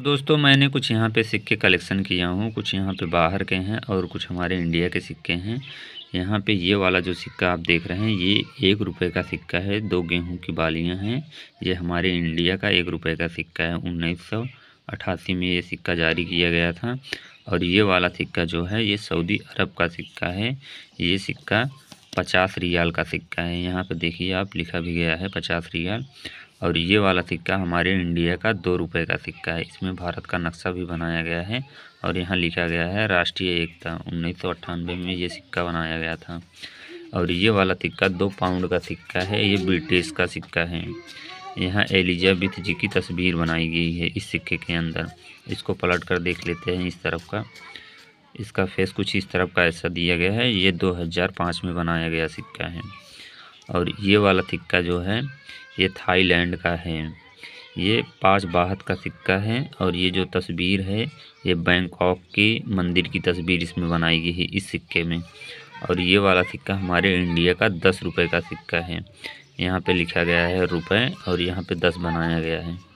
तो दोस्तों मैंने कुछ यहाँ पे सिक्के कलेक्शन किया हूँ कुछ यहाँ पे बाहर के हैं और कुछ हमारे इंडिया के सिक्के हैं यहाँ पे ये वाला जो सिक्का आप देख रहे हैं ये एक रुपए का सिक्का है दो गेहूँ की बालियाँ हैं ये हमारे इंडिया का एक रुपए का सिक्का है उन्नीस सौ अट्ठासी में ये सिक्का जारी किया गया था और ये वाला सिक्का जो है ये सऊदी अरब का सिक्का है ये सिक्का पचास रियाल का सिक्का है यहाँ पर देखिए आप लिखा भी गया है पचास रियाल और ये वाला सिक्का हमारे इंडिया का दो रुपये का सिक्का है इसमें भारत का नक्शा भी बनाया गया है और यहाँ लिखा गया है राष्ट्रीय एकता उन्नीस में ये सिक्का बनाया गया था और ये वाला सिक्का दो पाउंड का सिक्का है ये ब्रिटिश का सिक्का है यहाँ एलिजाबेथ जी की तस्वीर बनाई गई है इस सिक्के के अंदर इसको पलट कर देख लेते हैं इस तरफ का इसका फेस कुछ इस तरफ का ऐसा दिया गया है ये 2005 में बनाया गया सिक्का है और ये वाला सिक्का जो है ये थाईलैंड का है ये पाँच बाहत का सिक्का है और ये जो तस्वीर है ये बैंकॉक की मंदिर की तस्वीर इसमें बनाई गई है इस सिक्के में और ये वाला सिक्का हमारे इंडिया का दस रुपये का सिक्का है यहाँ पे लिखा गया है रुपए और यहाँ पे दस बनाया गया है